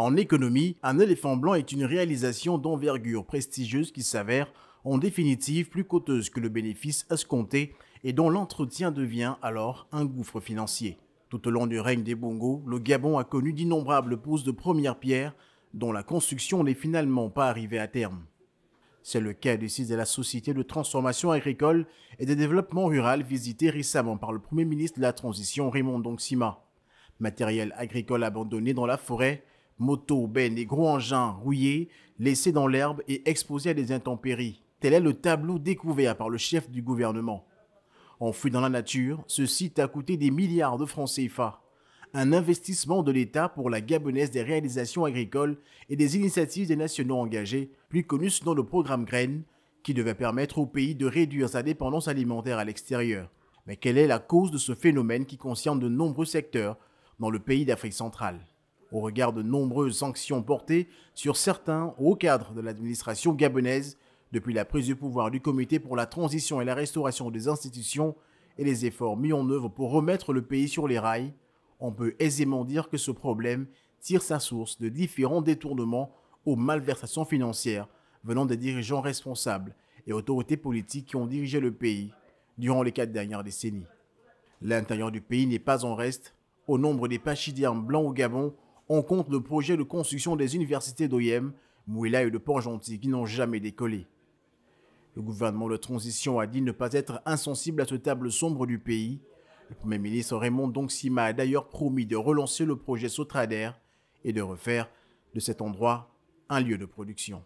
En économie, Un éléphant blanc est une réalisation d'envergure prestigieuse qui s'avère en définitive plus coûteuse que le bénéfice escompté et dont l'entretien devient alors un gouffre financier. Tout au long du règne des Bongo, le Gabon a connu d'innombrables pousses de première pierre dont la construction n'est finalement pas arrivée à terme. C'est le cas du site de la Société de transformation agricole et de développement rural visité récemment par le Premier ministre de la Transition Raymond Donxima. Matériel agricole abandonné dans la forêt, motos, bennes et gros engins rouillés laissés dans l'herbe et exposés à des intempéries. Tel est le tableau découvert par le chef du gouvernement. Enfoui dans la nature, ce site a coûté des milliards de francs CFA. Un investissement de l'État pour la gabonaise des réalisations agricoles et des initiatives des nationaux engagés, plus connu sous le programme Graines, qui devait permettre au pays de réduire sa dépendance alimentaire à l'extérieur. Mais quelle est la cause de ce phénomène qui concerne de nombreux secteurs dans le pays d'Afrique centrale au regard de nombreuses sanctions portées sur certains au cadre de l'administration gabonaise depuis la prise du pouvoir du Comité pour la transition et la restauration des institutions et les efforts mis en œuvre pour remettre le pays sur les rails, on peut aisément dire que ce problème tire sa source de différents détournements aux malversations financières venant des dirigeants responsables et autorités politiques qui ont dirigé le pays durant les quatre dernières décennies. L'intérieur du pays n'est pas en reste. Au nombre des pachydermes blancs au Gabon, on compte le projet de construction des universités d'Oyem, Mouila et de Port-Gentil qui n'ont jamais décollé. Le gouvernement de transition a dit ne pas être insensible à ce table sombre du pays. Le Premier ministre Raymond Donksima a d'ailleurs promis de relancer le projet Sotrader et de refaire de cet endroit un lieu de production.